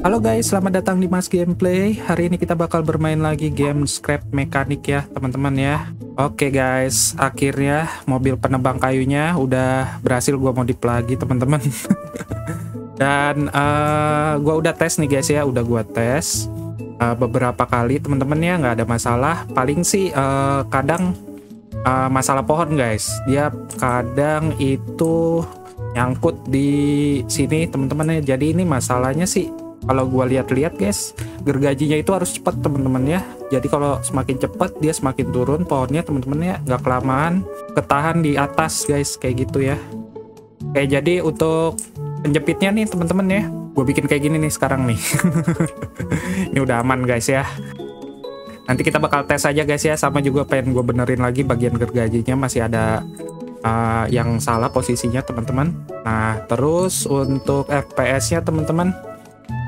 Halo guys, selamat datang di Mas Gameplay. Hari ini kita bakal bermain lagi game scrap mekanik ya, teman-teman ya. Oke guys, akhirnya mobil penebang kayunya udah berhasil gua modif lagi, teman-teman. Dan uh, gua udah tes nih guys ya, udah gua tes uh, beberapa kali, teman-teman ya, nggak ada masalah. Paling sih uh, kadang uh, masalah pohon guys. Dia kadang itu nyangkut di sini, teman-teman ya. Jadi ini masalahnya sih kalau gue lihat-lihat guys gergajinya itu harus cepat teman-teman ya jadi kalau semakin cepat dia semakin turun pohonnya teman-teman ya nggak kelamaan ketahan di atas guys kayak gitu ya Kayak jadi untuk penjepitnya nih teman-teman ya gue bikin kayak gini nih sekarang nih ini udah aman guys ya nanti kita bakal tes aja guys ya sama juga pengen gue benerin lagi bagian gergajinya masih ada uh, yang salah posisinya teman-teman nah terus untuk FPS nya teman-teman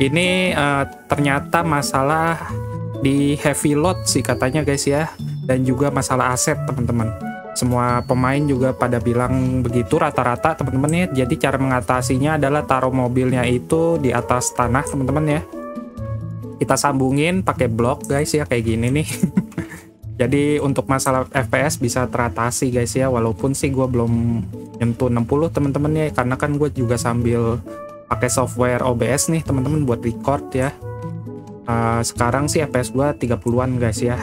ini uh, ternyata masalah di heavy load sih katanya guys ya dan juga masalah aset teman-teman. Semua pemain juga pada bilang begitu rata-rata teman-teman ya. Jadi cara mengatasinya adalah taruh mobilnya itu di atas tanah teman-teman ya. Kita sambungin pakai blok guys ya kayak gini nih. Jadi untuk masalah FPS bisa teratasi guys ya walaupun sih gue belum nyentuh 60 teman-teman ya karena kan gue juga sambil pakai software OBS nih teman-teman buat record ya uh, sekarang sih FPS gua 30-an guys ya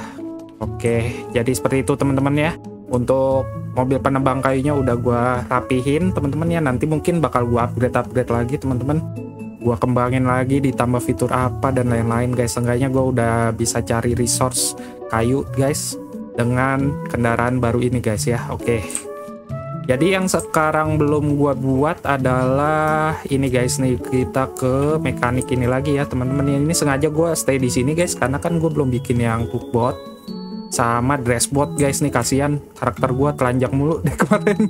Oke jadi seperti itu teman-teman ya untuk mobil penebang kayunya udah gua rapihin teman-teman ya nanti mungkin bakal gua upgrade-upgrade lagi teman-teman gua kembangin lagi ditambah fitur apa dan lain-lain guys seenggaknya gua udah bisa cari resource kayu guys dengan kendaraan baru ini guys ya Oke jadi yang sekarang belum gua buat adalah ini guys nih kita ke mekanik ini lagi ya teman-teman. Ini sengaja gua stay di sini guys karena kan gue belum bikin yang cookbot sama dressbot guys nih kasihan karakter gua telanjang mulu deh kemarin.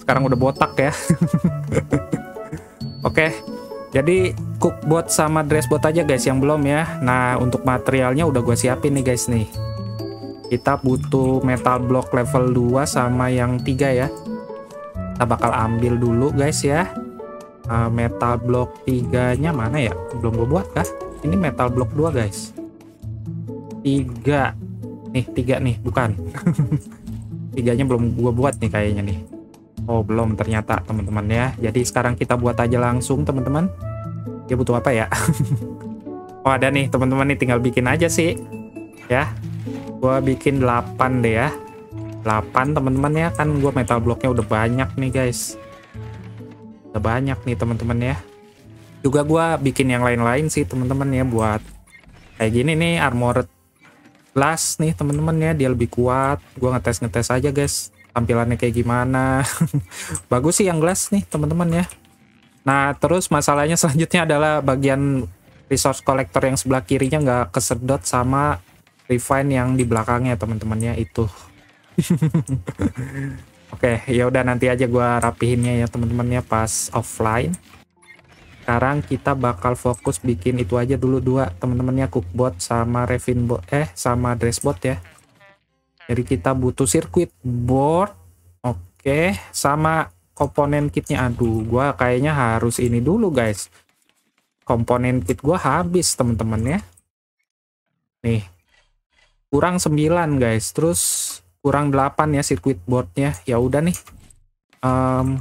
sekarang udah botak ya. Oke. Jadi cookbot sama dressbot aja guys yang belum ya. Nah, untuk materialnya udah gua siapin nih guys nih. Kita butuh metal block level 2 sama yang 3 ya. Kita bakal ambil dulu guys ya. Uh, metal block 3-nya mana ya? Belum gue buat kah? Ini metal block 2 guys. 3. Nih, 3 nih, bukan. 3 nya belum gue buat nih kayaknya nih. Oh, belum ternyata teman-teman ya. Jadi sekarang kita buat aja langsung teman-teman. Dia ya, butuh apa ya? oh, ada nih teman-teman nih tinggal bikin aja sih. Ya, gua bikin 8 deh ya 8 teman-teman ya kan gua metal blocknya udah banyak nih guys udah banyak nih teman-teman ya juga gua bikin yang lain-lain sih teman-teman ya buat kayak gini nih armored glass nih teman-teman ya dia lebih kuat gua ngetes-ngetes aja guys tampilannya kayak gimana bagus sih yang glass nih teman-teman ya nah terus masalahnya selanjutnya adalah bagian resource collector yang sebelah kirinya nggak kesedot sama refine yang di belakangnya teman-temannya itu oke okay, ya udah nanti aja gua rapihinnya ya teman-temannya pas offline sekarang kita bakal fokus bikin itu aja dulu dua teman-temannya cookbot sama bot eh sama dressbot ya jadi kita butuh sirkuit board oke okay, sama komponen kitnya aduh gua kayaknya harus ini dulu guys komponen kit gua habis teman temannya nih kurang 9 guys terus kurang 8 ya circuit boardnya ya udah nih um,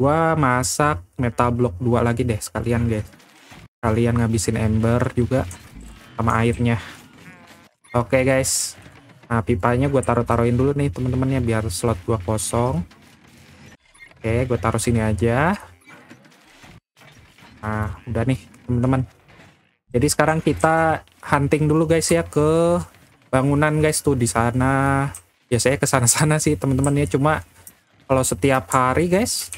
gua masak metal block 2 lagi deh sekalian guys kalian ngabisin ember juga sama airnya oke okay, guys nah pipanya gua taruh-taruhin dulu nih temen temannya biar slot gua kosong oke okay, gue taruh sini aja nah udah nih temen-temen jadi sekarang kita hunting dulu guys ya ke bangunan guys tuh di sana. Biasanya ke sana-sana sih teman-teman ya cuma kalau setiap hari guys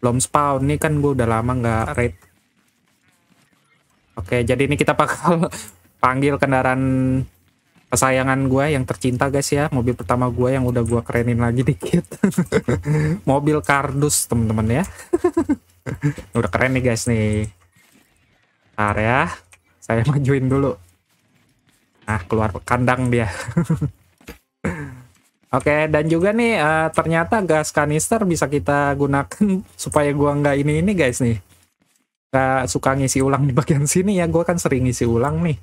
belum spawn nih kan gue udah lama nggak raid. Oke, jadi ini kita bakal panggil kendaraan kesayangan gue yang tercinta guys ya mobil pertama gue yang udah gue kerenin lagi dikit mobil kardus temen-temen ya udah keren nih guys nih ntar ya saya majuin dulu nah keluar kandang dia Oke, dan juga nih uh, ternyata gas kanister bisa kita gunakan supaya gua nggak ini ini guys nih. Nggak suka ngisi ulang di bagian sini ya, gua kan sering ngisi ulang nih.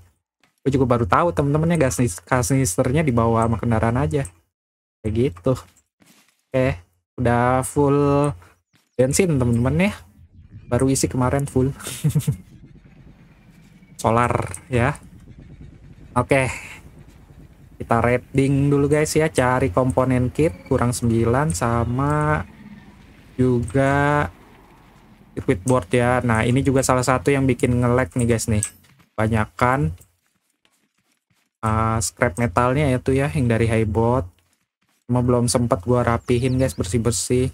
Gue juga baru tahu temen-temennya gas kanisternya bawah sama kendaraan aja. Kayak gitu. Oke, udah full bensin temen-temen ya. Baru isi kemarin full. solar ya oke okay. kita rating dulu guys ya cari komponen kit kurang 9 sama juga circuit board ya nah ini juga salah satu yang bikin ngelek nih guys nih banyakan uh, ah, scrap metalnya itu ya yang dari highbot cuma belum sempat gua rapihin guys bersih-bersih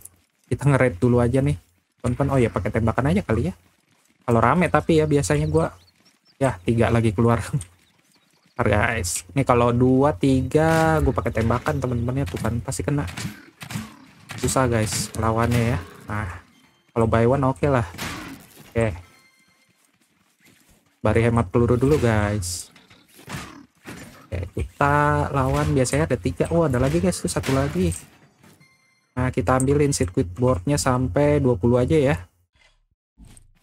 kita ngerate dulu aja nih Tonton oh ya pakai tembakan aja kali ya kalau rame tapi ya biasanya gua ya tiga lagi keluar Ntar guys ini kalau dua tiga gue pakai tembakan teman-temannya tuh kan pasti kena susah guys lawannya ya nah kalau buy one oke okay lah oke okay. bari hemat peluru dulu guys oke okay, kita lawan biasanya ada tiga oh ada lagi guys tuh satu lagi nah kita ambilin circuit boardnya sampai 20 aja ya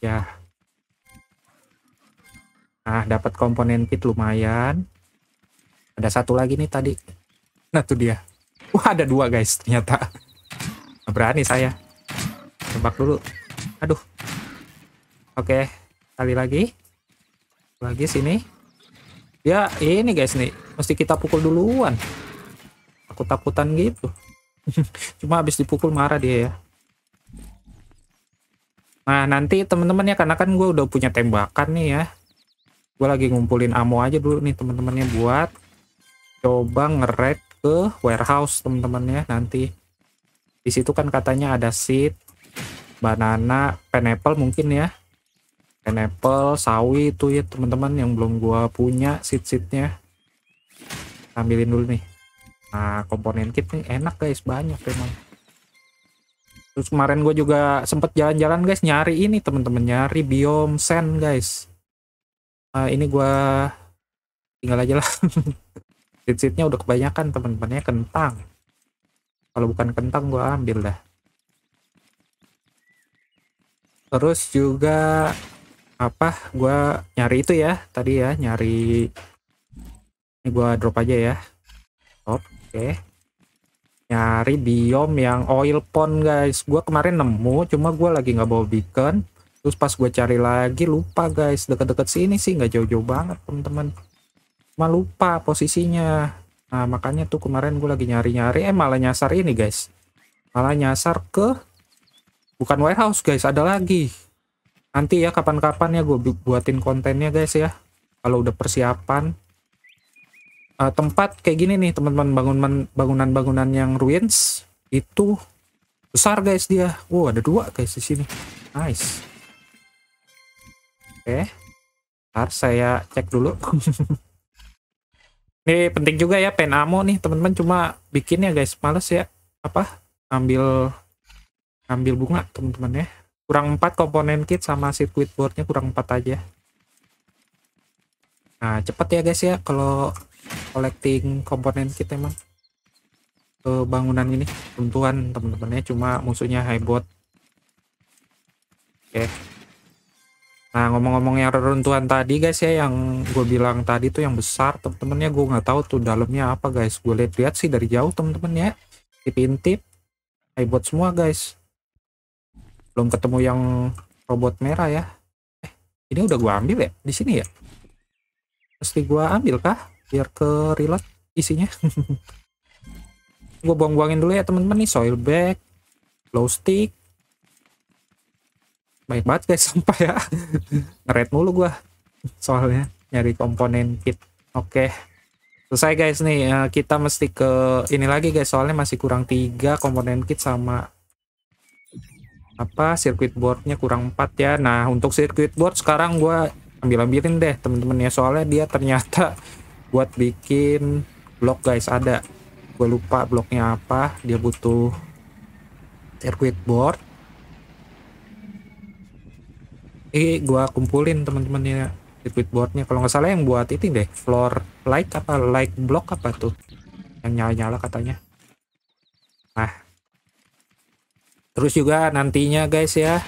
ya Nah, dapat komponen pit lumayan. Ada satu lagi nih tadi. Nah, tuh dia. Wah, ada dua guys ternyata. berani saya. Tembak dulu. Aduh. Oke, kali lagi. Lagi sini. Ya, ini guys nih. Mesti kita pukul duluan. aku takutan gitu. Cuma habis dipukul marah dia ya. Nah, nanti teman-teman ya, karena kan gue udah punya tembakan nih ya gue lagi ngumpulin ammo aja dulu nih teman-temannya buat coba ngeret ke warehouse teman-temannya nanti di situ kan katanya ada seed banana pineapple mungkin ya pineapple sawi itu ya teman-teman yang belum gua punya seed seednya ambilin dulu nih nah komponen kit nih enak guys banyak memang terus kemarin gue juga sempet jalan-jalan guys nyari ini teman-teman nyari biome sen guys uh, ini gua tinggal aja lah seed-seednya udah kebanyakan teman-temannya kentang kalau bukan kentang gua ambil dah terus juga apa gua nyari itu ya tadi ya nyari ini gua drop aja ya oke okay. nyari biom yang oil pond guys gua kemarin nemu cuma gua lagi nggak bawa beacon terus pas gue cari lagi lupa guys deket-deket dekat sini sih nggak jauh-jauh banget temen-temen cuma lupa posisinya nah makanya tuh kemarin gue lagi nyari-nyari eh malah nyasar ini guys malah nyasar ke bukan warehouse guys ada lagi nanti ya kapan-kapan ya gue buatin kontennya guys ya kalau udah persiapan uh, tempat kayak gini nih teman-teman bangunan bangunan-bangunan yang ruins itu besar guys dia wow ada dua guys di sini nice Oke. Ntar saya cek dulu. Ini penting juga ya pen ammo nih teman-teman cuma bikin ya guys males ya apa ambil ambil bunga teman-teman ya kurang empat komponen kit sama circuit boardnya kurang empat aja nah cepet ya guys ya kalau collecting komponen kit emang ke bangunan ini tentuan teman-temannya cuma musuhnya highbot oke Nah ngomong-ngomong yang reruntuhan tadi guys ya yang gue bilang tadi tuh yang besar temen-temennya gue nggak tahu tuh dalamnya apa guys gue lihat-lihat sih dari jauh temen-temen ya intip hai buat semua guys belum ketemu yang robot merah ya eh ini udah gue ambil ya di sini ya Pasti gue ambil kah biar ke reload isinya gue buang-buangin dulu ya temen-temen nih soil bag low stick baik banget guys sumpah ya ngeret mulu gua soalnya nyari komponen kit oke selesai guys nih eh, kita mesti ke ini lagi guys soalnya masih kurang tiga komponen kit sama apa circuit boardnya kurang empat ya nah untuk circuit board sekarang gua ambil ambilin deh temen-temen soalnya dia ternyata buat bikin blok guys ada gue lupa bloknya apa dia butuh circuit board eh gua kumpulin teman-temannya di boardnya. kalau nggak salah yang buat itu deh floor light apa light block apa tuh yang nyala-nyala katanya nah terus juga nantinya guys ya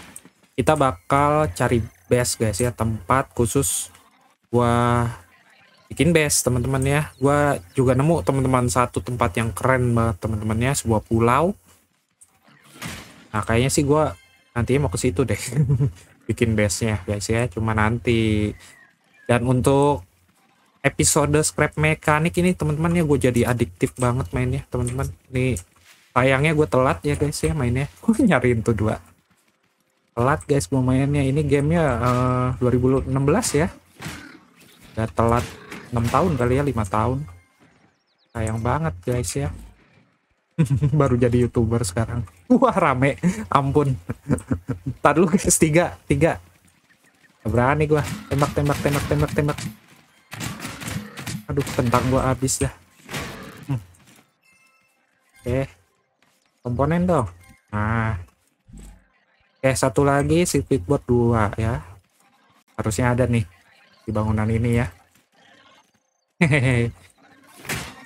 kita bakal cari base guys ya tempat khusus gua bikin base teman-teman ya gua juga nemu teman-teman satu tempat yang keren banget teman temannya sebuah pulau nah kayaknya sih gua nantinya mau ke situ deh bikin base-nya guys ya cuma nanti dan untuk episode scrap mekanik ini teman-teman ya gue jadi adiktif banget mainnya teman-teman ini sayangnya gue telat ya guys ya mainnya gue nyariin tuh dua telat guys gue mainnya ini gamenya uh, eh, 2016 ya udah telat 6 tahun kali ya 5 tahun sayang banget guys ya baru jadi youtuber sekarang wah rame ampun tar dulu guys tiga tiga berani gua tembak tembak tembak tembak tembak aduh tentang gua habis ya hmm. oke okay. komponen dong nah oke okay, satu lagi si fitbot dua ya harusnya ada nih di bangunan ini ya hehehe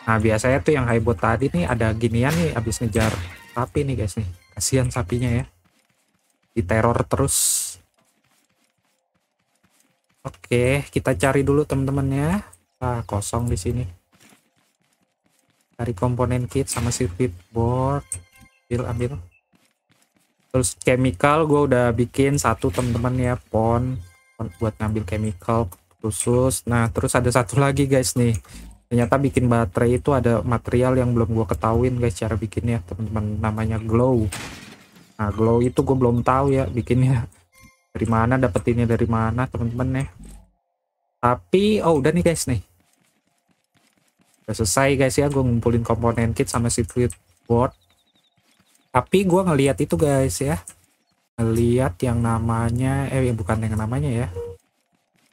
Nah biasanya tuh yang highbot tadi nih ada ginian nih abis ngejar sapi nih guys nih. Kasihan sapinya ya. Diteror terus. Oke, kita cari dulu temen teman ya. Ah, kosong di sini. Cari komponen kit sama circuit board. Ambil, ambil. Terus chemical gue udah bikin satu temen teman ya, pon buat ngambil chemical khusus. Nah, terus ada satu lagi guys nih ternyata bikin baterai itu ada material yang belum gue ketahuin guys cara bikinnya teman-teman namanya glow nah glow itu gue belum tahu ya bikinnya dari mana dapetinnya dari mana teman-teman ya tapi oh udah nih guys nih udah selesai guys ya gue ngumpulin komponen kit sama circuit board tapi gue ngeliat itu guys ya ngeliat yang namanya eh bukan yang namanya ya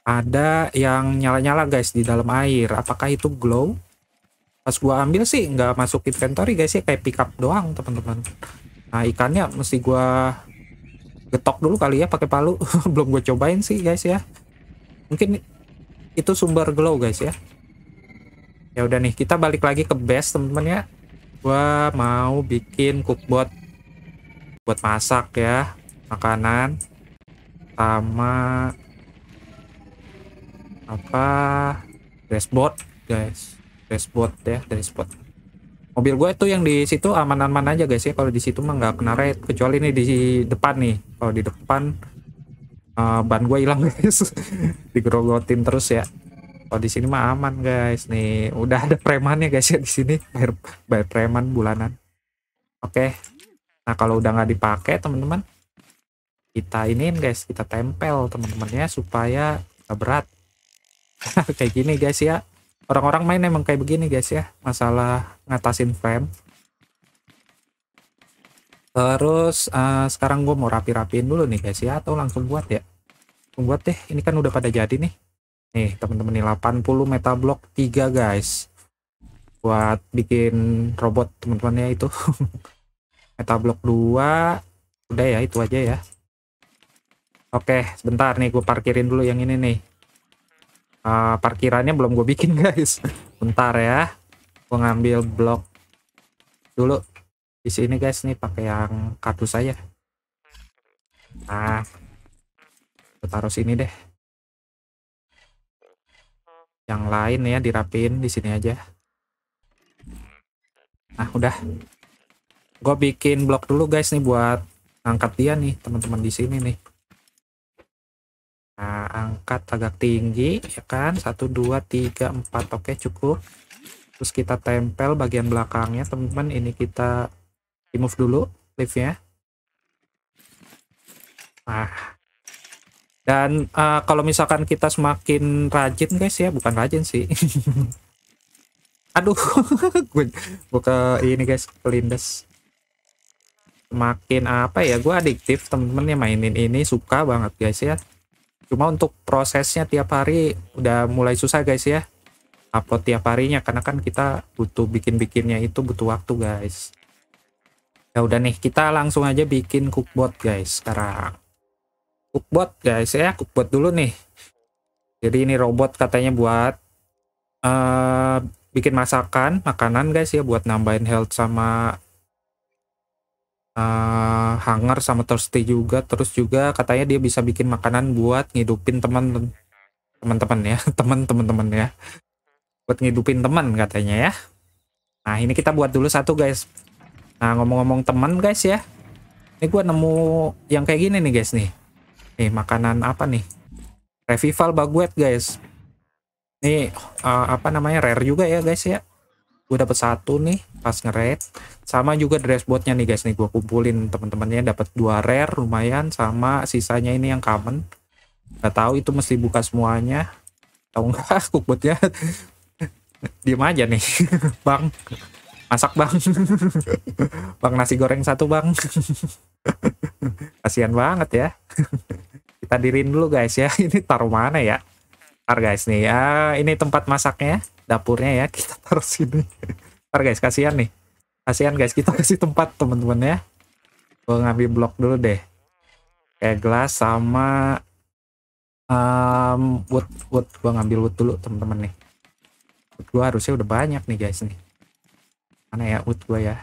ada yang nyala-nyala guys di dalam air apakah itu glow pas gua ambil sih nggak masuk inventory guys ya kayak pickup doang teman-teman nah ikannya mesti gua getok dulu kali ya pakai palu belum gue cobain sih guys ya mungkin itu sumber glow guys ya ya udah nih kita balik lagi ke base teman temen ya gua mau bikin cookbot buat masak ya makanan sama apa dashboard guys dashboard ya dashboard mobil gue itu yang di situ aman-aman aja guys ya kalau di situ mah nggak kena red kecuali ini di depan nih kalau di depan uh, ban gue hilang guys digerogotin terus ya kalau di sini mah aman guys nih udah ada preman ya guys ya di sini bayar, bayar preman bulanan oke okay. nah kalau udah nggak dipakai teman-teman kita iniin guys kita tempel teman-temannya supaya nggak berat kayak gini guys ya orang-orang main emang kayak begini guys ya masalah ngatasin frame terus uh, sekarang gue mau rapi-rapiin dulu nih guys ya atau langsung buat ya buat deh ini kan udah pada jadi nih nih temen-temen nih 80 metablock 3 guys buat bikin robot teman ya itu metablock 2 udah ya itu aja ya oke sebentar nih gue parkirin dulu yang ini nih uh, parkirannya belum gue bikin guys bentar ya gue ngambil blok dulu di sini guys nih pakai yang kartu saya. nah gue taruh sini deh yang lain ya dirapiin di sini aja nah udah gue bikin blok dulu guys nih buat angkat dia nih teman-teman di sini nih Nah, angkat agak tinggi ya kan satu dua tiga empat oke cukup terus kita tempel bagian belakangnya teman-teman ini kita remove dulu liftnya nah dan uh, kalau misalkan kita semakin rajin guys ya bukan rajin sih aduh gue buka ini guys pelindes semakin apa ya gue adiktif temen-temen yang mainin ini suka banget guys ya Cuma untuk prosesnya tiap hari udah mulai susah guys ya. Upload tiap harinya karena kan kita butuh bikin-bikinnya itu butuh waktu guys. Ya udah nih kita langsung aja bikin cookbot guys sekarang. Cookbot guys ya, cookbot dulu nih. Jadi ini robot katanya buat uh, bikin masakan, makanan guys ya buat nambahin health sama uh, sama thirsty juga terus juga katanya dia bisa bikin makanan buat ngidupin teman teman-teman ya teman teman-teman ya buat ngidupin teman katanya ya nah ini kita buat dulu satu guys nah ngomong-ngomong teman guys ya ini gua nemu yang kayak gini nih guys nih nih makanan apa nih revival baguet guys nih uh, apa namanya rare juga ya guys ya gue dapat satu nih pas ngeret sama juga dashboardnya nih guys nih gue kumpulin teman-temannya dapat dua rare lumayan sama sisanya ini yang common nggak tahu itu mesti buka semuanya tahu nggak kubutnya diem aja nih bang masak bang bang nasi goreng satu bang kasihan banget ya kita dirin dulu guys ya ini taruh mana ya Ntar guys nih ya ini tempat masaknya dapurnya ya kita taruh sini Ntar guys kasihan nih kasihan guys kita kasih tempat teman-teman ya gue ngambil blok dulu deh kayak gelas sama um, wood wood gue ngambil wood dulu teman-teman nih wood gue harusnya udah banyak nih guys nih mana ya wood gue ya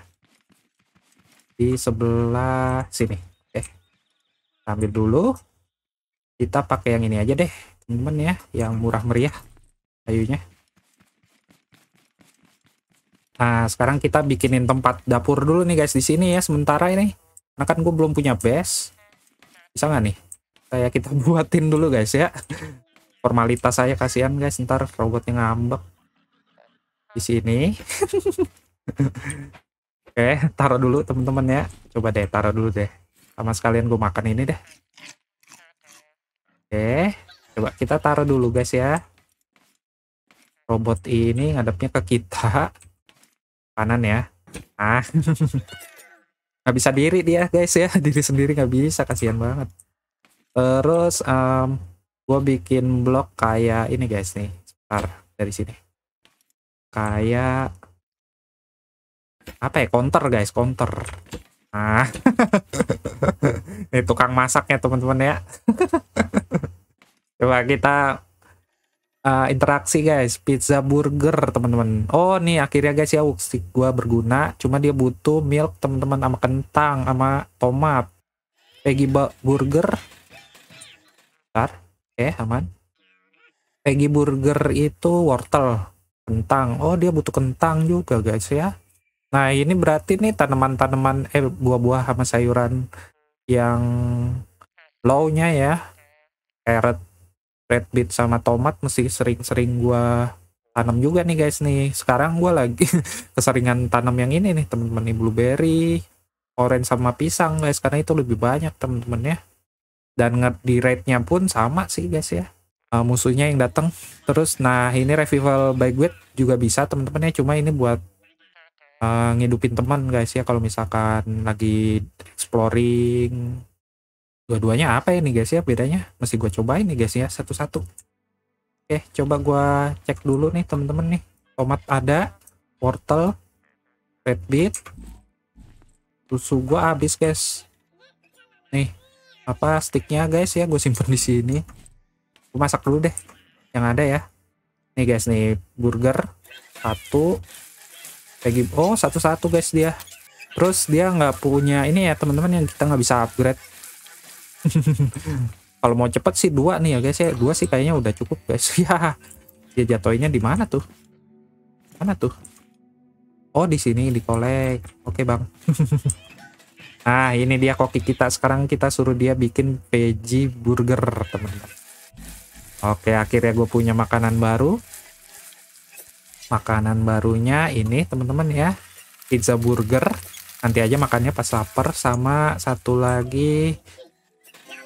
di sebelah sini eh ambil dulu kita pakai yang ini aja deh teman-teman ya yang murah meriah kayunya Nah, sekarang kita bikinin tempat dapur dulu nih guys di sini ya sementara ini. Karena kan gue belum punya base. Bisa nggak nih? Kayak kita buatin dulu guys ya. Formalitas saya kasihan guys, ntar robotnya ngambek. Di sini. Oke, taruh dulu teman-teman ya. Coba deh taruh dulu deh. Sama sekalian gue makan ini deh. Oke, coba kita taruh dulu guys ya. Robot ini ngadepnya ke kita kanan ya ah nggak bisa diri dia guys ya diri sendiri nggak bisa kasihan banget terus um, gue bikin blok kayak ini guys nih sebentar dari sini kayak apa ya counter guys counter ah ini tukang masaknya teman-teman ya coba kita uh, interaksi guys pizza burger teman-teman oh nih akhirnya guys ya stick gua berguna cuma dia butuh milk teman-teman sama kentang sama tomat Peggy burger Bentar. oke okay, aman Peggy burger itu wortel kentang oh dia butuh kentang juga guys ya nah ini berarti nih tanaman-tanaman eh buah-buah sama sayuran yang low-nya ya carrot red beet sama tomat mesti sering-sering gua tanam juga nih guys nih. Sekarang gua lagi keseringan tanam yang ini nih temen-temen nih blueberry, orange sama pisang guys karena itu lebih banyak temen-temen ya. Dan di rate-nya pun sama sih guys ya. Uh, musuhnya yang datang terus nah ini revival by guide juga bisa temen-temen ya cuma ini buat uh, ngidupin teman guys ya kalau misalkan lagi exploring Dua-duanya apa ini guys ya bedanya? Mesti gue cobain nih guys ya satu-satu. Oke, coba gue cek dulu nih temen-temen nih. Tomat ada, wortel, red beet, susu gue habis guys. Nih, apa sticknya guys ya gue simpen di sini. Gue masak dulu deh yang ada ya. Nih guys nih burger satu, lagi oh satu-satu guys dia. Terus dia nggak punya ini ya teman-teman yang kita nggak bisa upgrade kalau mau cepet sih dua nih ya guys ya dua sih kayaknya udah cukup guys ya dia jatuhnya di mana tuh mana tuh oh di sini di kolek oke bang nah ini dia koki kita sekarang kita suruh dia bikin veggie burger teman-teman oke akhirnya gue punya makanan baru makanan barunya ini teman-teman ya pizza burger nanti aja makannya pas lapar sama satu lagi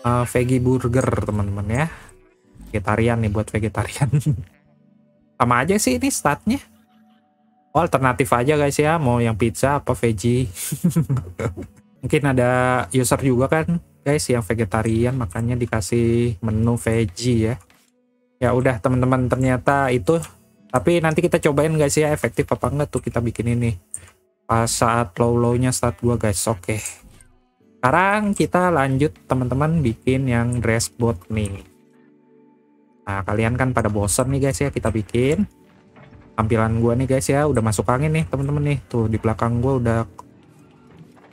uh, veggie burger teman-teman ya vegetarian nih buat vegetarian sama aja sih ini statnya oh, alternatif aja guys ya mau yang pizza apa veggie mungkin ada user juga kan guys yang vegetarian makanya dikasih menu veggie ya ya udah teman-teman ternyata itu tapi nanti kita cobain guys ya efektif apa enggak tuh kita bikin ini pas saat low lownya start gua guys oke okay sekarang kita lanjut teman-teman bikin yang dashboard nih nah kalian kan pada bosen nih guys ya kita bikin tampilan gua nih guys ya udah masuk angin nih teman-teman nih tuh di belakang gua udah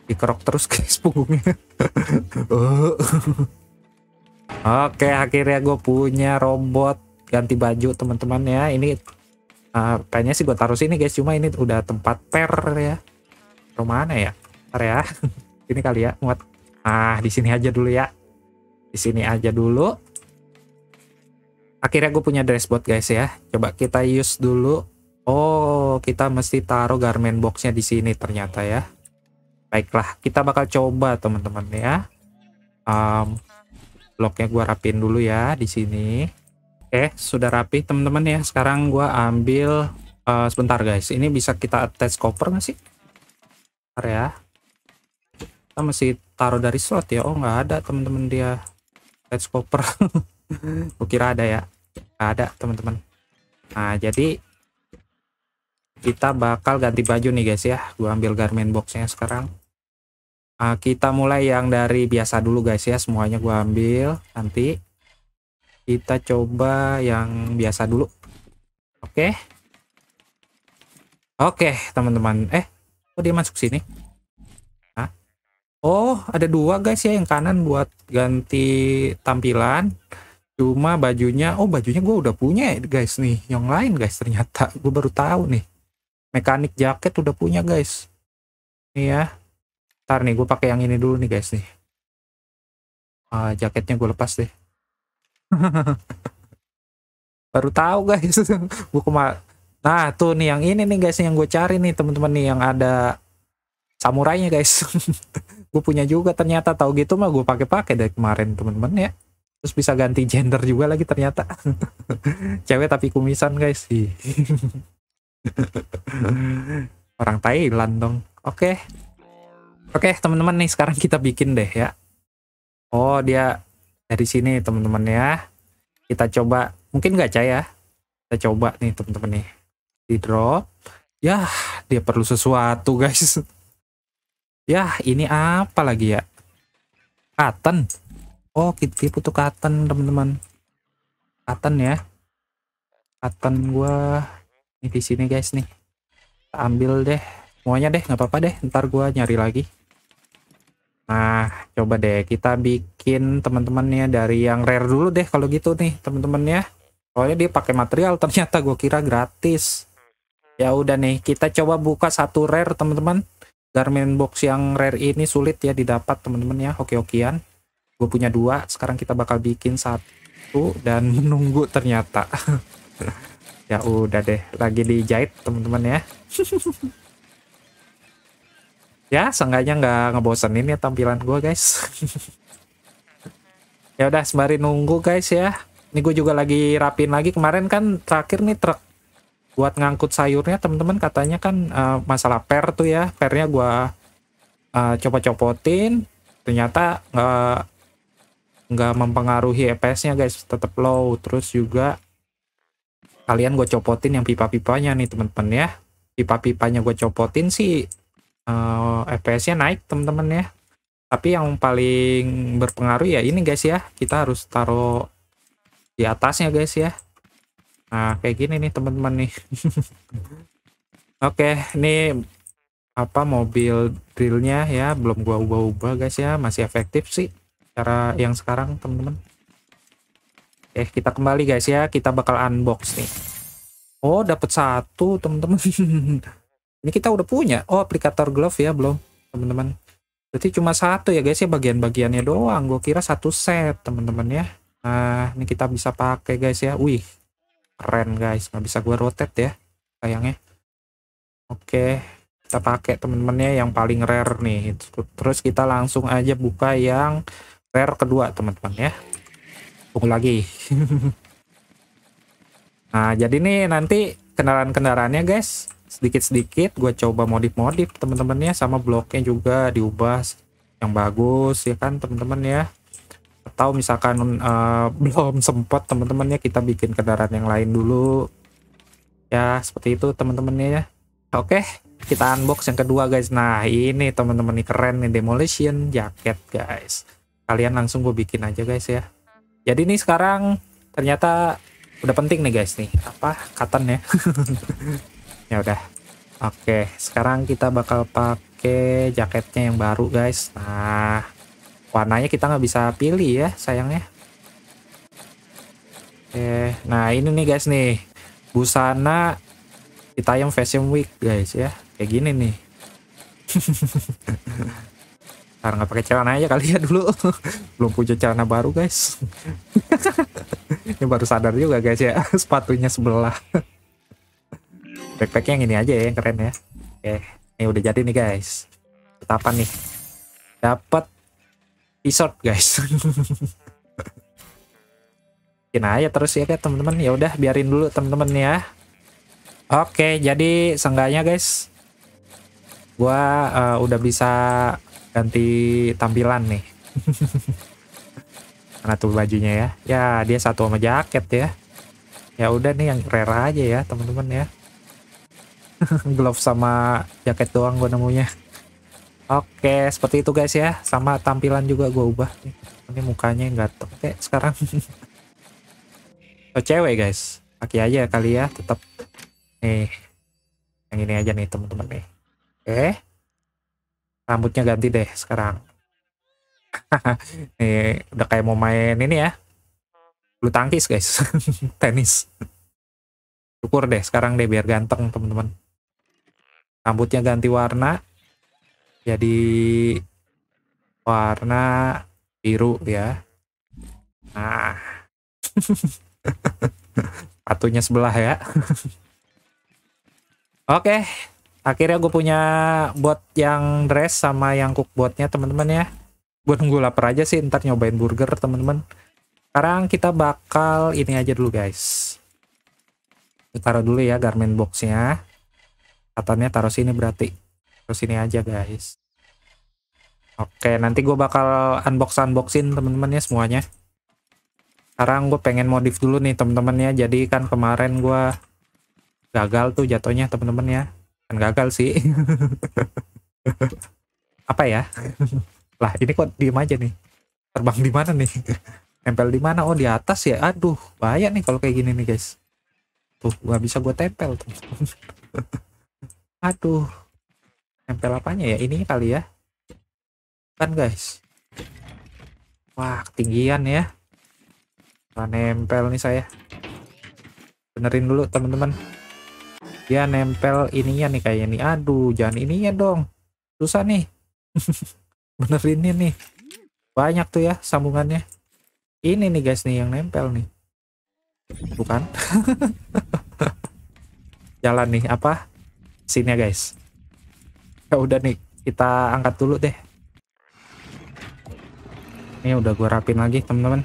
dikerok terus guys punggungnya Oke, akhirnya gue punya robot ganti baju teman-teman ya. Ini uh, kayaknya sih gue taruh sini guys, cuma ini udah tempat per ya. Rumah mana ya? Ntar ya. ini kali ya muat ah di sini aja dulu ya di sini aja dulu akhirnya gue punya dashboard guys ya coba kita use dulu oh kita mesti taruh garment boxnya di sini ternyata ya baiklah kita bakal coba teman-teman ya um, bloknya gue rapin dulu ya di sini oke sudah rapi teman-teman ya sekarang gue ambil uh, sebentar guys ini bisa kita attach cover nggak sih ya kita masih taruh dari slot ya oh nggak ada teman-teman dia let's copper kira ada ya nggak ada teman-teman nah jadi kita bakal ganti baju nih guys ya gua ambil garment boxnya sekarang nah, kita mulai yang dari biasa dulu guys ya semuanya gua ambil nanti kita coba yang biasa dulu oke okay. oke okay, teman-teman eh kok dia masuk sini Oh, ada dua guys ya yang kanan buat ganti tampilan. Cuma bajunya, oh bajunya gue udah punya guys nih. Yang lain guys ternyata gue baru tahu nih. Mekanik jaket udah punya guys. Nih ya. Ntar nih gue pakai yang ini dulu nih guys nih. Ah, jaketnya gue lepas deh. baru tahu guys. gue cuma. Nah tuh nih yang ini nih guys yang gue cari nih teman-teman nih yang ada samurainya guys. gue punya juga ternyata tahu gitu mah gue pakai-pakai dari kemarin temen-temen ya terus bisa ganti gender juga lagi ternyata cewek tapi kumisan guys sih orang Thailand dong oke okay. oke okay, teman-teman nih sekarang kita bikin deh ya oh dia dari sini teman-teman ya kita coba mungkin gak ya kita coba nih teman-teman nih di drop ya dia perlu sesuatu guys Ya ini apa lagi ya? Katen? Oh, kita butuh cotton, teman-teman. Katen ya. Katen gua ini di sini, guys nih. Kita ambil deh. Semuanya deh, nggak apa-apa deh. Ntar gua nyari lagi. Nah, coba deh kita bikin teman-temannya dari yang rare dulu deh kalau gitu nih, teman-teman ya. Soalnya dia pakai material ternyata gue kira gratis. Ya udah nih, kita coba buka satu rare, teman-teman Garmin box yang rare ini sulit ya didapat teman-teman ya hoki-hokian. Gue punya dua, sekarang kita bakal bikin satu dan menunggu ternyata. ya udah deh, lagi dijahit teman-teman ya. ya seenggaknya nggak ngebosenin ya tampilan gue guys. ya udah sembari nunggu guys ya. Ini gue juga lagi rapin lagi kemarin kan terakhir nih truk buat ngangkut sayurnya teman-teman katanya kan uh, masalah per tuh ya pernya gua uh, copot-copotin ternyata nggak nggak mempengaruhi EPS-nya guys tetap low terus juga kalian gue copotin yang pipa-pipanya nih teman-teman ya pipa-pipanya gue copotin sih uh, eh, EPS-nya naik teman-teman ya tapi yang paling berpengaruh ya ini guys ya kita harus taruh di atasnya guys ya Nah, kayak gini nih teman-teman nih. Oke, okay, ini apa mobil drillnya ya belum gua ubah-ubah guys ya masih efektif sih cara yang sekarang teman-teman eh kita kembali guys ya kita bakal unbox nih oh dapat satu teman-teman ini kita udah punya oh aplikator glove ya belum teman-teman berarti cuma satu ya guys ya bagian-bagiannya doang gue kira satu set teman-teman ya nah ini kita bisa pakai guys ya wih keren guys nggak bisa gue rotate ya sayangnya oke kita pakai temen-temennya yang paling rare nih terus kita langsung aja buka yang rare kedua teman-teman ya tunggu lagi nah jadi nih nanti kendaraan-kendaraannya guys sedikit-sedikit gue coba modif-modif temen-temennya sama bloknya juga diubah yang bagus ya kan temen-temen ya atau misalkan uh, belum sempat teman-temannya kita bikin kendaraan yang lain dulu ya seperti itu teman-temannya ya oke kita unbox yang kedua guys nah ini teman-teman nih keren nih demolition jaket guys kalian langsung gue bikin aja guys ya jadi nih sekarang ternyata udah penting nih guys nih apa katen ya ya udah oke sekarang kita bakal pakai jaketnya yang baru guys nah warnanya kita nggak bisa pilih ya sayangnya Oke, eh, nah ini nih guys nih busana kita yang fashion week guys ya kayak gini nih karena nggak pakai celana aja kali ya dulu belum punya celana baru guys ini baru sadar juga guys ya sepatunya sebelah backpacknya yang ini aja ya yang keren ya oke eh, ini udah jadi nih guys dapat nih dapat episode guys bikin aja terus ya temen teman-teman ya udah biarin dulu teman-teman ya oke jadi seenggaknya guys gua uh, udah bisa ganti tampilan nih mana tuh bajunya ya ya dia satu sama jaket ya ya udah nih yang rare aja ya teman-teman ya glove sama jaket doang gue nemunya Oke, seperti itu guys ya. Sama tampilan juga gue ubah. Ini mukanya nggak tepe sekarang. oh, cewek guys. Laki aja kali ya, tetap. Nih. Yang ini aja nih teman-teman nih. eh Rambutnya ganti deh sekarang. nih, udah kayak mau main ini ya. Lu tangkis guys. Tenis. Syukur deh sekarang deh biar ganteng teman-teman. Rambutnya ganti warna jadi warna biru ya nah patunya sebelah ya oke akhirnya gue punya bot yang dress sama yang cook buatnya teman-teman ya buat nunggu lapar aja sih ntar nyobain burger teman-teman sekarang kita bakal ini aja dulu guys taruh dulu ya garment boxnya katanya taruh sini berarti ke sini aja guys oke nanti gue bakal unbox unboxin temen-temen ya semuanya sekarang gue pengen modif dulu nih temen-temen ya jadi kan kemarin gue gagal tuh jatuhnya temen-temen ya kan gagal sih apa ya lah ini kok diem aja nih terbang di mana nih tempel di mana oh di atas ya aduh bahaya nih kalau kayak gini nih guys tuh gak bisa gue tempel tuh aduh nempel apanya ya ini kali ya kan guys wah ketinggian ya Wah, nempel nih saya benerin dulu teman-teman Ya nempel ininya nih kayaknya nih aduh jangan ininya dong susah nih ini nih banyak tuh ya sambungannya ini nih guys nih yang nempel nih bukan jalan nih apa sini ya guys ya udah nih kita angkat dulu deh ini udah gue rapin lagi teman-teman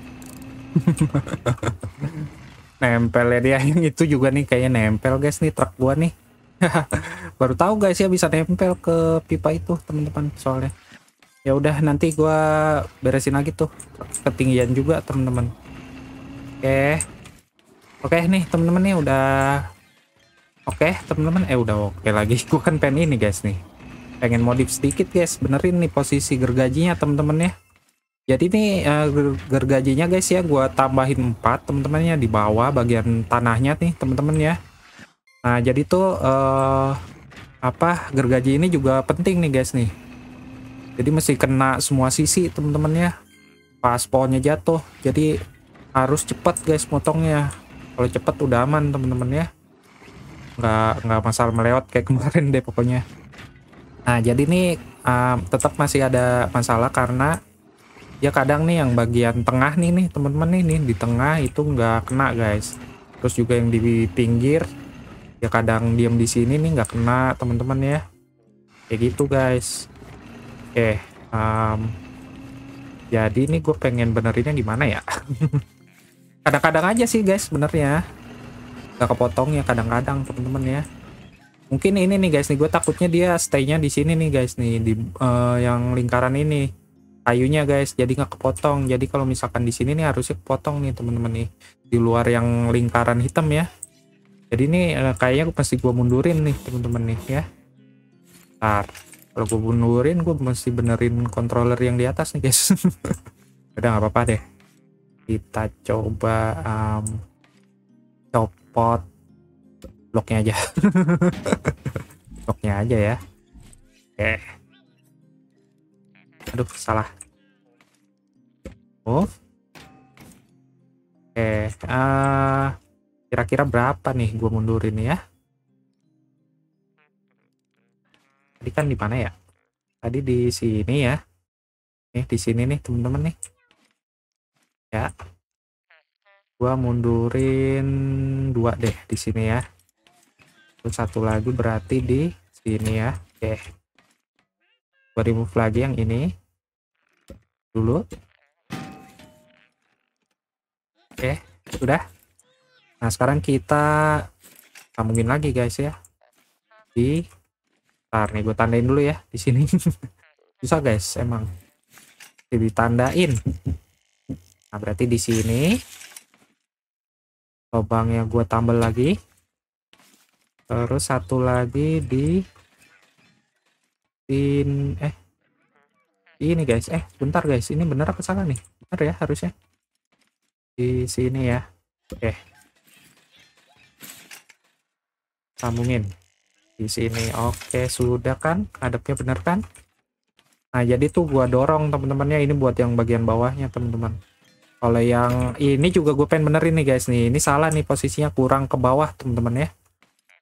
nempel ya dia yang itu juga nih kayaknya nempel guys nih truk gua nih baru tahu guys ya bisa nempel ke pipa itu teman-teman soalnya ya udah nanti gua beresin lagi tuh ketinggian juga teman-teman oke oke nih teman-teman nih udah oke teman-teman eh udah oke lagi gua kan pen ini guys nih pengen modif sedikit guys benerin nih posisi gergajinya temen-temen ya jadi ini uh, gergajinya guys ya gua tambahin 4 temen-temennya di bawah bagian tanahnya nih temen-temen ya nah jadi tuh uh, apa gergaji ini juga penting nih guys nih jadi mesti kena semua sisi temen-temen ya pas pohonnya jatuh jadi harus cepat guys motongnya kalau cepet udah aman temen-temen ya nggak nggak masalah melewat kayak kemarin deh pokoknya Nah, jadi nih uh, tetap masih ada masalah karena ya kadang nih yang bagian tengah nih nih teman-teman nih, nih di tengah itu nggak kena guys. Terus juga yang di pinggir ya kadang diam di sini nih nggak kena teman-teman ya. Kayak gitu guys. Oke, um, jadi ini gue pengen benerinnya gimana ya? Kadang-kadang aja sih guys benernya. Nggak kepotong ya kadang-kadang teman-teman ya mungkin ini nih guys nih gue takutnya dia staynya di sini nih guys nih di uh, yang lingkaran ini kayunya guys jadi nggak kepotong jadi kalau misalkan di sini nih harusnya kepotong nih temen-temen nih di luar yang lingkaran hitam ya jadi ini uh, kayaknya pasti gue mundurin nih temen-temen nih ya ntar kalau gue mundurin gue mesti benerin controller yang di atas nih guys udah nggak apa-apa deh kita coba um, copot bloknya aja bloknya aja ya eh aduh salah oh oke eh, uh, kira-kira berapa nih gue mundurin ya tadi kan di mana ya tadi di sini ya nih di sini nih temen-temen nih ya gua mundurin dua deh di sini ya terus satu lagi berarti di sini ya oke gua remove lagi yang ini dulu oke sudah nah sekarang kita sambungin lagi guys ya di Ntar nih gue tandain dulu ya di sini. Susah guys, emang. Jadi tandain. Nah, berarti di sini lubangnya gue tambal lagi. Terus satu lagi di pin eh ini guys. Eh, bentar guys. Ini bener apa salah nih? Bener ya harusnya. Di sini ya. Oke. Sambungin di sini. Oke, sudah kan? Adepnya bener kan? Nah, jadi tuh gua dorong teman-temannya ini buat yang bagian bawahnya, teman-teman. Kalau yang ini juga gue pengen benerin nih guys nih. Ini salah nih posisinya kurang ke bawah, teman-teman ya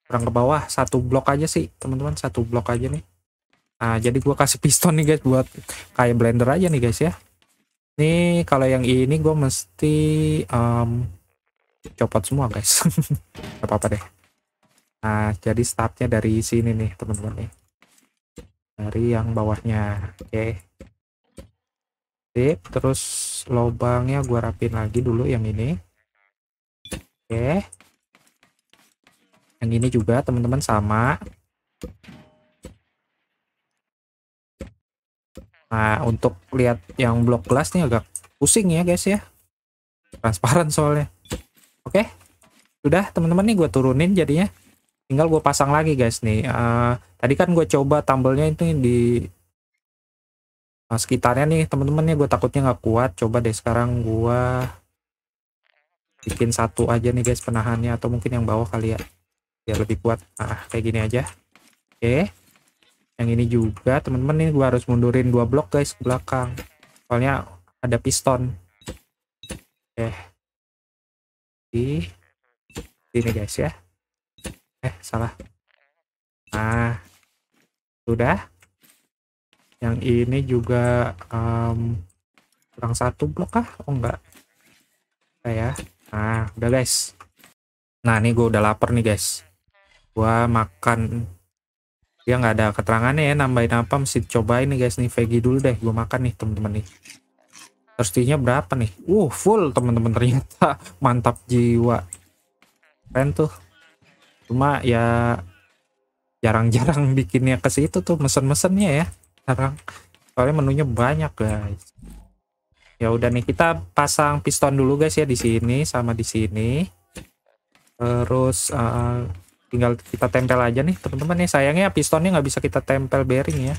kurang ke bawah satu blok aja sih teman-teman satu blok aja nih nah jadi gua kasih piston nih guys buat kayak blender aja nih guys ya Nih kalau yang ini gue mesti um, copot semua guys gak apa-apa deh nah jadi startnya dari sini nih teman-teman nih dari yang bawahnya oke okay. terus lubangnya gue rapin lagi dulu yang ini oke okay yang ini juga teman-teman sama nah untuk lihat yang blok kelas ini agak pusing ya guys ya transparan soalnya oke sudah teman-teman nih gue turunin jadinya tinggal gue pasang lagi guys nih uh, tadi kan gue coba tumblenya itu di uh, sekitarnya nih teman-teman nih ya. gue takutnya nggak kuat coba deh sekarang gue bikin satu aja nih guys penahannya atau mungkin yang bawah kali ya biar lebih kuat ah kayak gini aja oke yang ini juga temen-temen ini gua harus mundurin dua blok guys ke belakang soalnya ada piston oke di sini guys ya eh salah nah sudah yang ini juga um, kurang satu blok kah oh enggak kayak ya. nah udah guys nah ini gua udah lapar nih guys gua makan dia ya, nggak ada keterangannya ya nambahin apa mesti cobain nih guys nih veggie dulu deh gua makan nih temen-temen nih terusnya berapa nih uh full temen-temen ternyata mantap jiwa keren tuh cuma ya jarang-jarang bikinnya ke situ tuh mesen-mesennya ya sekarang soalnya menunya banyak guys ya udah nih kita pasang piston dulu guys ya di sini sama di sini terus uh, tinggal kita tempel aja nih teman-teman nih sayangnya pistonnya nggak bisa kita tempel bearing ya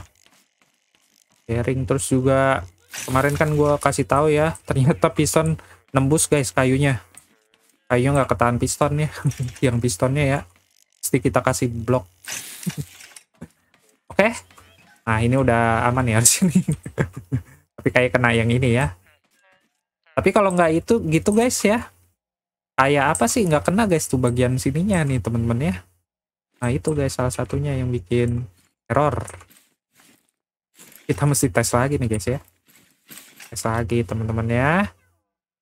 bearing terus juga kemarin kan gue kasih tahu ya ternyata piston nembus guys kayunya kayu nggak ketahan piston ya yang pistonnya ya pasti kita kasih blok oke okay. nah ini udah aman ya harus ini tapi kayak kena yang ini ya tapi kalau nggak itu gitu guys ya kayak apa sih nggak kena guys tuh bagian sininya nih temen-temen ya nah itu guys salah satunya yang bikin error kita mesti tes lagi nih guys ya tes lagi teman-teman ya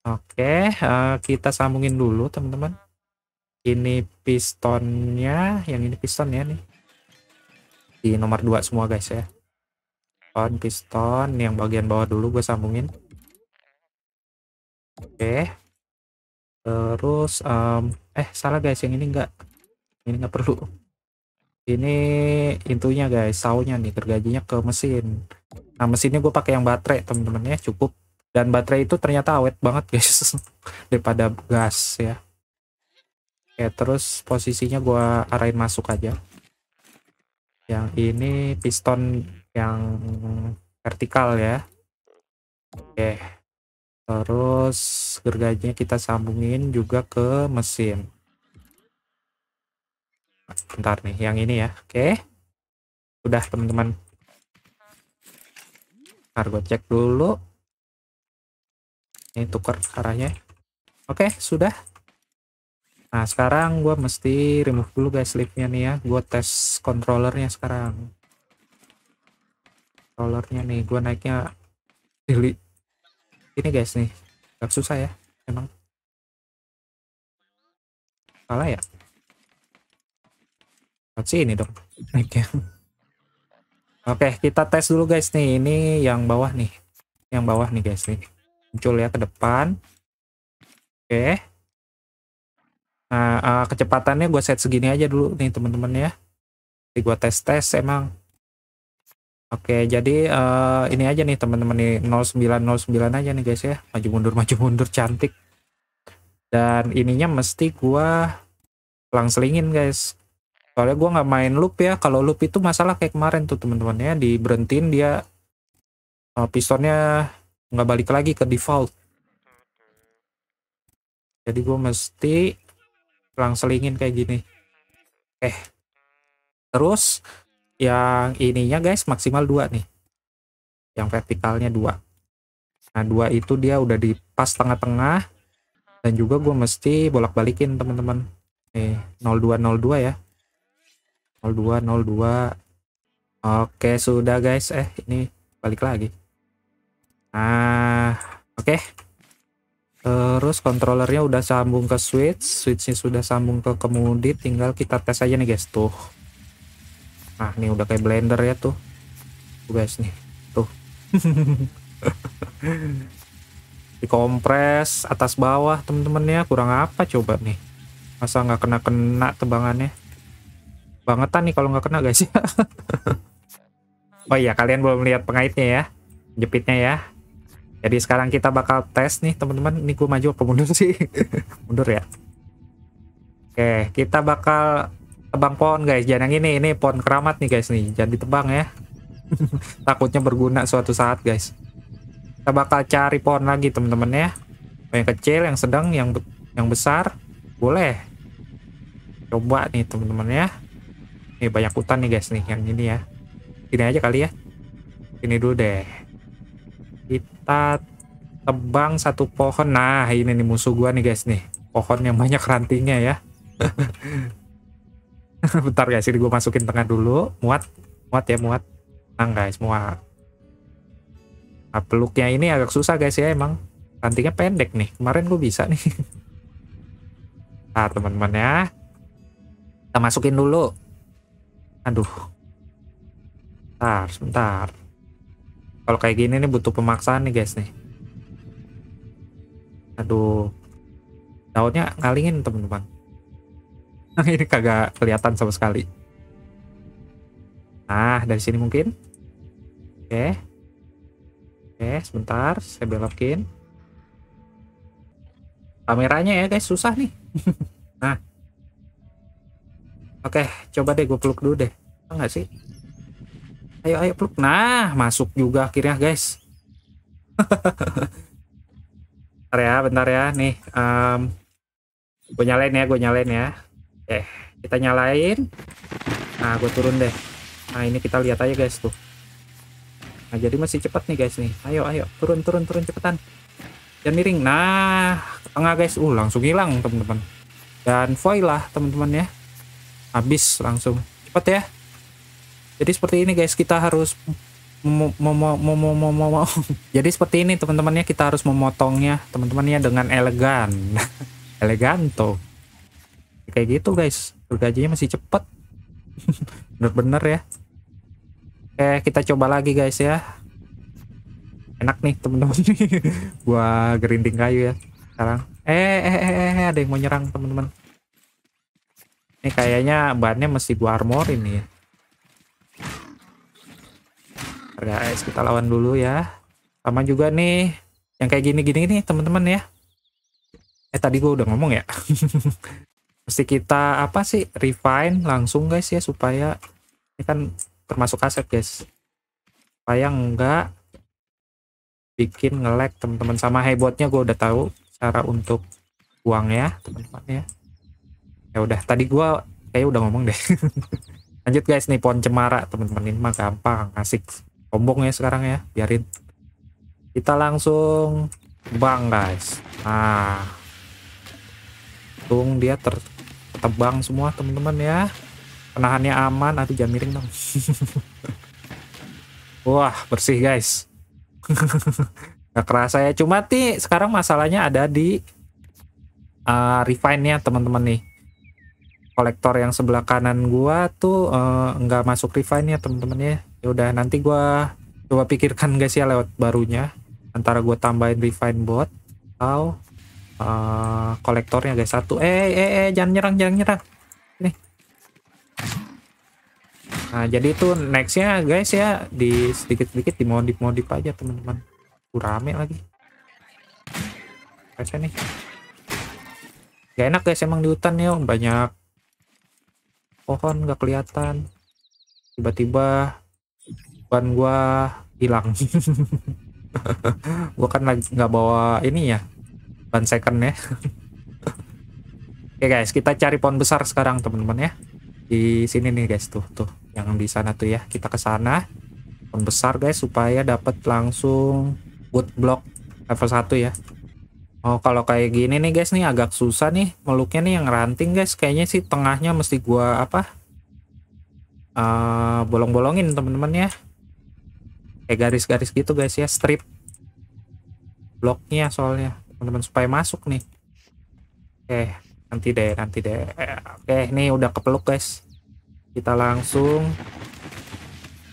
oke uh, kita sambungin dulu teman-teman ini pistonnya yang ini piston ya nih di nomor 2 semua guys ya piston piston yang bagian bawah dulu gue sambungin oke terus um, eh salah guys yang ini enggak ini enggak perlu ini intunya guys saunya nih gergajinya ke mesin nah mesinnya gue pakai yang baterai temen-temen ya cukup dan baterai itu ternyata awet banget guys daripada gas ya Oke, terus posisinya gue arahin masuk aja yang ini piston yang vertikal ya oke Terus gergajinya kita sambungin juga ke mesin. Bentar nih, yang ini ya. Oke. Udah teman-teman. Harus gue cek dulu. Ini tukar arahnya. Oke, sudah. Nah, sekarang gue mesti remove dulu guys liftnya nih ya. Gue tes controllernya sekarang. Controllernya nih, gue naiknya pilih ini guys nih agak susah ya emang salah ya Lewat ini dong oke oke kita tes dulu guys nih ini yang bawah nih yang bawah nih guys nih muncul ya ke depan oke nah eh, kecepatannya gue set segini aja dulu nih teman-teman ya jadi gue tes tes emang Oke, jadi uh, ini aja nih teman-teman nih 0909 aja nih guys ya. Maju mundur maju mundur cantik. Dan ininya mesti gua langselingin guys. Soalnya gua nggak main loop ya. Kalau loop itu masalah kayak kemarin tuh teman-teman ya, diberhentiin dia uh, pistonnya nggak balik lagi ke default. Jadi gua mesti langselingin kayak gini. Eh. Terus yang ininya guys maksimal dua nih yang vertikalnya dua nah dua itu dia udah di pas tengah-tengah dan juga gue mesti bolak-balikin teman-teman nih 0202 ya 0202 oke sudah guys eh ini balik lagi nah oke terus kontrolernya udah sambung ke switch switchnya sudah sambung ke kemudi tinggal kita tes aja nih guys tuh Nah, ini udah kayak blender ya tuh. Guys nih. Tuh. Dikompres atas bawah, teman-teman ya. Kurang apa coba nih? Masa nggak kena-kena tebangannya? Bangetan nih kalau nggak kena, guys. oh iya, kalian belum lihat pengaitnya ya. Jepitnya ya. Jadi sekarang kita bakal tes nih, teman-teman. Ini gue maju apa mundur sih? mundur ya. Oke, kita bakal tebang pohon guys jangan yang ini ini pohon keramat nih guys nih jangan ditebang ya takutnya berguna suatu saat guys kita bakal cari pohon lagi teman-teman ya yang kecil yang sedang yang yang besar boleh coba nih teman-teman ya nih banyak hutan nih guys nih yang ini ya ini aja kali ya ini dulu deh kita tebang satu pohon nah ini nih musuh gua nih guys nih pohon yang banyak rantingnya ya bentar guys ini gue masukin tengah dulu muat muat ya muat tenang guys muat nah, peluknya ini agak susah guys ya emang nantinya pendek nih kemarin gue bisa nih nah teman-teman ya kita masukin dulu aduh bentar sebentar kalau kayak gini nih butuh pemaksaan nih guys nih aduh daunnya ngalingin teman-teman ini kagak kelihatan sama sekali nah dari sini mungkin oke oke sebentar saya belokin kameranya ya guys susah nih nah oke coba deh gue peluk dulu deh enggak sih ayo ayo peluk nah masuk juga akhirnya guys bentar ya bentar ya nih um, gue nyalain ya gue nyalain ya Oke, kita nyalain. Nah, gue turun deh. Nah, ini kita lihat aja guys tuh. Nah, jadi masih cepat nih guys nih. Ayo, ayo, turun, turun, turun cepetan. Jangan miring. Nah, tengah guys. Uh, langsung hilang teman-teman. Dan foil lah teman-teman ya. Habis langsung. cepet ya. Jadi seperti ini guys, kita harus jadi seperti ini teman-temannya kita harus memotongnya teman-temannya dengan elegan eleganto kayak gitu guys bergajinya masih cepet bener-bener ya oke kita coba lagi guys ya enak nih temen-temen nih gua gerinding kayu ya sekarang eh eh, eh eh eh, ada yang mau nyerang temen-temen ini kayaknya bahannya mesti gua armor ini ya guys kita lawan dulu ya sama juga nih yang kayak gini-gini nih temen-temen ya eh tadi gua udah ngomong ya mesti kita apa sih refine langsung guys ya supaya ini kan termasuk aset guys supaya enggak bikin ngelag teman-teman sama hebotnya gue udah tahu cara untuk buang ya teman-teman ya ya udah tadi gue kayak udah ngomong deh lanjut guys nih pohon cemara teman-teman ini mah gampang asik sombong ya sekarang ya biarin kita langsung bang guys nah tung dia ter tebang semua teman-teman ya penahannya aman atau jangan miring dong wah bersih guys Gak kerasa ya cuma ti sekarang masalahnya ada di uh, eh, refine nya teman-teman nih kolektor yang sebelah kanan gua tuh uh, nggak masuk refine nya teman-teman ya Ya udah nanti gua coba pikirkan guys ya lewat barunya antara gua tambahin refine bot atau uh, kolektornya guys satu eh, eh eh eh jangan nyerang jangan nyerang nih nah jadi itu nextnya guys ya di sedikit sedikit dimodif modif aja teman-teman kurame lagi kaca nih gak enak guys emang di hutan nih banyak pohon gak kelihatan tiba-tiba ban gua hilang gua kan lagi nggak bawa ini ya ban second ya oke okay guys kita cari pohon besar sekarang teman-teman ya di sini nih guys tuh tuh yang di sana tuh ya kita ke sana pohon besar guys supaya dapat langsung wood block level 1 ya Oh kalau kayak gini nih guys nih agak susah nih meluknya nih yang ranting guys kayaknya sih tengahnya mesti gua apa uh, bolong-bolongin teman-teman ya kayak garis-garis gitu guys ya strip bloknya soalnya teman-teman supaya masuk nih eh nanti deh nanti deh oke eh, okay, eh, nih udah kepeluk guys kita langsung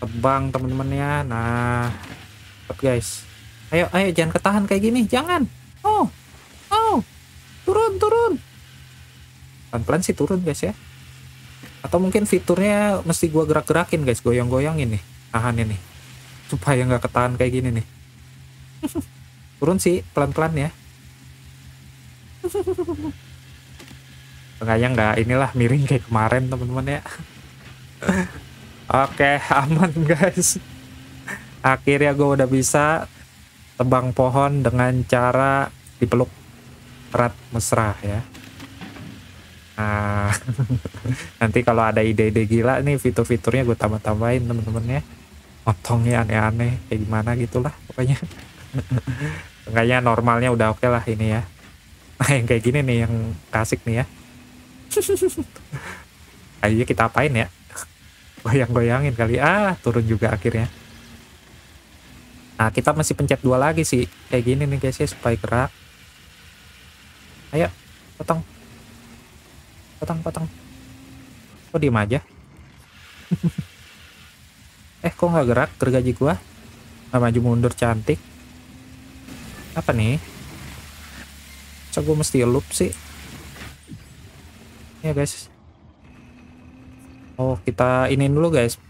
tebang teman-temannya nah up guys ayo ayo jangan ketahan kayak gini jangan oh oh turun turun pelan-pelan sih turun guys ya atau mungkin fiturnya mesti gua gerak-gerakin guys goyang goyang ini, tahan ini supaya nggak ketahan kayak gini nih turun sih pelan-pelan ya Kayaknya nggak inilah miring kayak kemarin teman-teman ya. Oke, aman guys. Akhirnya gue udah bisa tebang pohon dengan cara dipeluk erat mesra ya. Nah, nanti kalau ada ide-ide gila nih fitur-fiturnya gue tambah-tambahin teman-teman ya. Motongnya aneh-aneh kayak gimana gitulah pokoknya. Kayaknya normalnya udah oke okay lah ini ya. Nah yang kayak gini nih yang kasik nih ya. Ayo kita apain ya? Goyang-goyangin kali. Ah turun juga akhirnya. Nah kita masih pencet dua lagi sih. Kayak gini nih guys ya supaya gerak. Ayo potong. Potong potong. Kok diem aja? eh kok nggak gerak gergaji gua? Nah, maju mundur cantik. Apa nih? Masa gue mesti loop sih? Ya guys. Oh, kita ini dulu guys.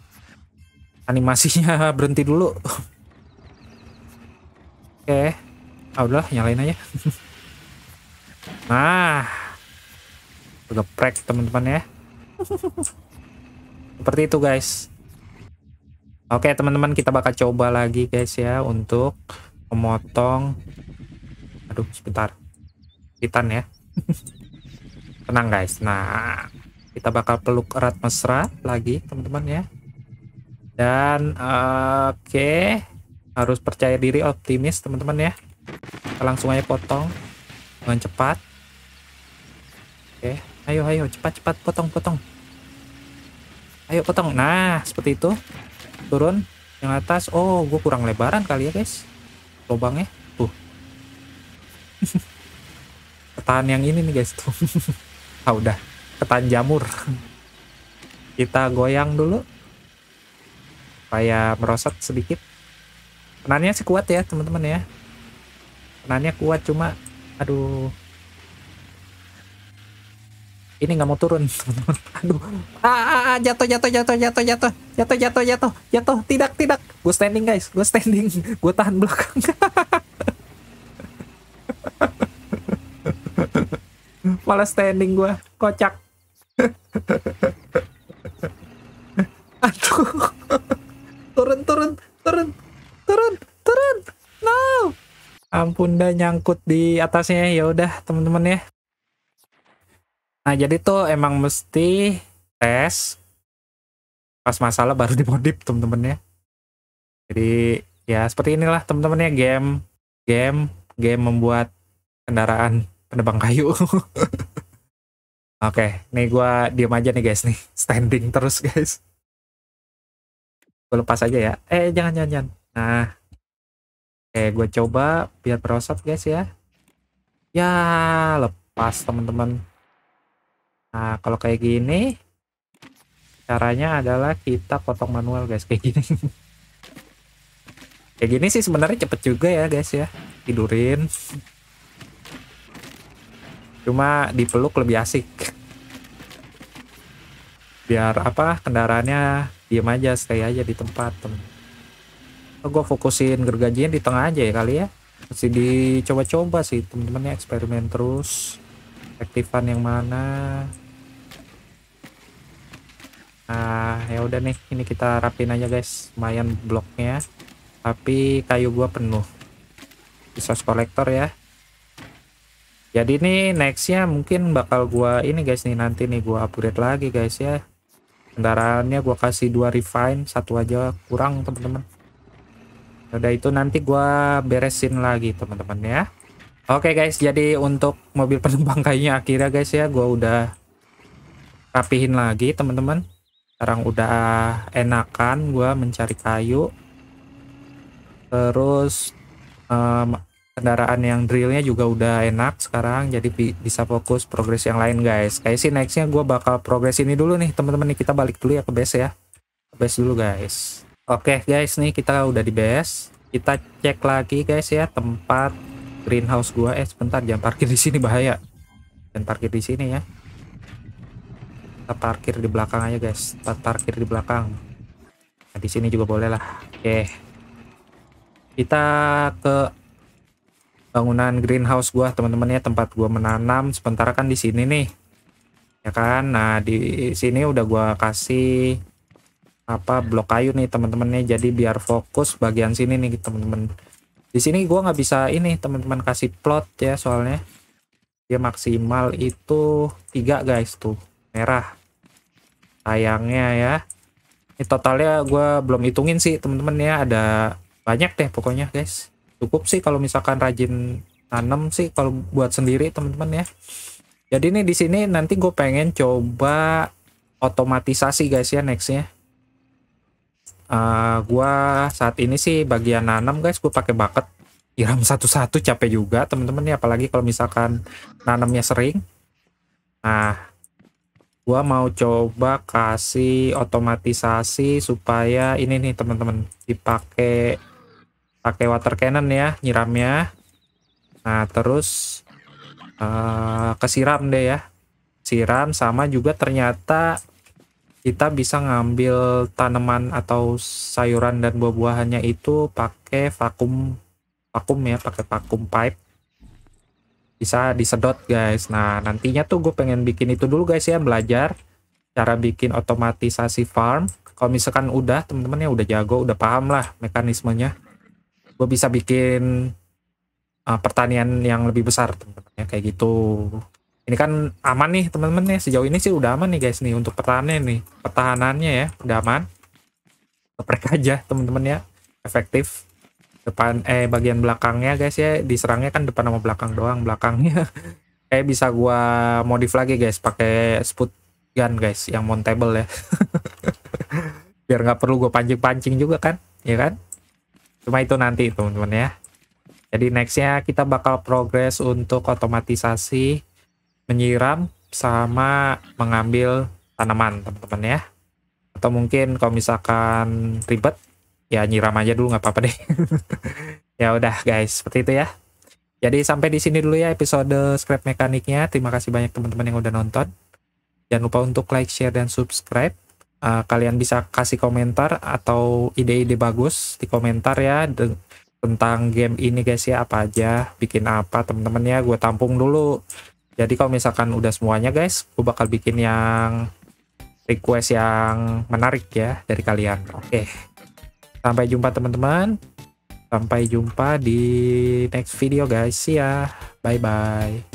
Animasinya berhenti dulu. Oke. Okay. Ah, udah nyalain aja. nah. Geprek teman-teman ya. Seperti itu guys. Oke okay, teman-teman kita bakal coba lagi guys ya untuk memotong. Aduh sebentar. Titan ya. Tenang guys. Nah, kita bakal peluk erat mesra lagi teman-teman ya. Dan oke, okay. harus percaya diri optimis teman-teman ya. Kita langsung aja potong dengan cepat. Oke, okay. ayo ayo cepat-cepat potong-potong. Ayo potong. Nah, seperti itu. Turun yang atas. Oh, gue kurang lebaran kali ya, guys. Lubangnya. Tuh. ketan yang ini nih guys tuh ah udah ketan jamur kita goyang dulu supaya merosot sedikit penannya sih kuat ya teman-teman ya penannya kuat cuma aduh ini nggak mau turun teman-teman aduh ah, ah, ah, jatuh jatuh jatuh jatuh jatuh jatuh jatuh jatuh jatuh tidak tidak gue standing guys gue standing gue tahan belakang malah standing gue kocak aduh turun turun turun turun turun no ampun dah nyangkut di atasnya ya udah temen-temen ya nah jadi tuh emang mesti tes pas masalah baru dimodif temen-temen ya jadi ya seperti inilah temen-temen ya game game game membuat kendaraan penebang kayu oke okay, nih gue diam aja nih guys nih standing terus guys gue lepas aja ya eh jangan jangan, jangan. nah oke okay, gue coba biar berosot guys ya ya lepas teman-teman nah kalau kayak gini caranya adalah kita potong manual guys kayak gini kayak gini sih sebenarnya cepet juga ya guys ya tidurin cuma dipeluk lebih asik biar apa kendaraannya diem aja stay aja di tempat tem oh, gue fokusin gergajian di tengah aja ya kali ya masih dicoba-coba sih temen-temennya eksperimen terus aktifan yang mana nah ya udah nih ini kita rapin aja guys lumayan bloknya tapi kayu gua penuh bisa kolektor ya jadi ini nextnya mungkin bakal gua ini guys nih nanti nih gua upgrade lagi guys ya kendaraannya gua kasih dua refine satu aja kurang teman-teman udah itu nanti gua beresin lagi teman-teman ya oke guys jadi untuk mobil penumpang kayaknya akhirnya guys ya gua udah rapihin lagi teman-teman sekarang udah enakan gua mencari kayu terus um, kendaraan yang drillnya juga udah enak sekarang jadi bi bisa fokus progres yang lain guys kayak sih nextnya gue bakal progres ini dulu nih teman-teman nih kita balik dulu ya ke base ya ke base dulu guys oke okay, guys nih kita udah di base kita cek lagi guys ya tempat greenhouse gue, eh sebentar jangan parkir di sini bahaya dan parkir di sini ya kita parkir di belakang aja guys tempat parkir di belakang nah, di sini juga boleh lah oke okay. kita ke bangunan greenhouse gua teman-teman ya tempat gua menanam sementara kan di sini nih ya kan nah di sini udah gua kasih apa blok kayu nih teman-temannya jadi biar fokus bagian sini nih teman-teman di sini gua nggak bisa ini teman-teman kasih plot ya soalnya dia maksimal itu tiga guys tuh merah sayangnya ya ini totalnya gua belum hitungin sih teman-teman ya ada banyak deh pokoknya guys cukup sih kalau misalkan rajin nanam sih kalau buat sendiri teman-teman ya jadi nih di sini nanti gue pengen coba otomatisasi guys ya nextnya uh, eh, gue saat ini sih bagian nanam guys gue pakai bucket iram satu-satu capek juga teman-teman ya apalagi kalau misalkan nanamnya sering nah gue mau coba kasih otomatisasi supaya ini nih teman-teman dipakai pakai water cannon ya nyiramnya nah terus uh, kesiram deh ya siram sama juga ternyata kita bisa ngambil tanaman atau sayuran dan buah-buahannya itu pakai vakum vakum ya pakai vakum pipe bisa disedot guys nah nantinya tuh gue pengen bikin itu dulu guys ya belajar cara bikin otomatisasi farm kalau misalkan udah teman-teman ya udah jago udah paham lah mekanismenya gue bisa bikin uh, pertanian yang lebih besar teman-teman ya kayak gitu ini kan aman nih teman-teman ya sejauh ini sih udah aman nih guys nih untuk pertanian nih pertahanannya ya udah aman keprek aja teman-teman ya efektif depan eh bagian belakangnya guys ya diserangnya kan depan sama belakang doang belakangnya kayak bisa gua modif lagi guys pakai sput gun guys yang mountable ya biar nggak perlu gue pancing-pancing juga kan ya kan cuma itu nanti teman-teman ya jadi nextnya kita bakal progres untuk otomatisasi menyiram sama mengambil tanaman teman-teman ya atau mungkin kalau misalkan ribet ya nyiram aja dulu nggak apa-apa deh ya udah guys seperti itu ya jadi sampai di sini dulu ya episode scrap mekaniknya terima kasih banyak teman-teman yang udah nonton jangan lupa untuk like share dan subscribe uh, kalian bisa kasih komentar atau ide-ide bagus di komentar ya tentang game ini guys ya apa aja bikin apa temen-temen ya gue tampung dulu jadi kalau misalkan udah semuanya guys gue bakal bikin yang request yang menarik ya dari kalian oke okay. sampai jumpa teman-teman sampai jumpa di next video guys ya bye bye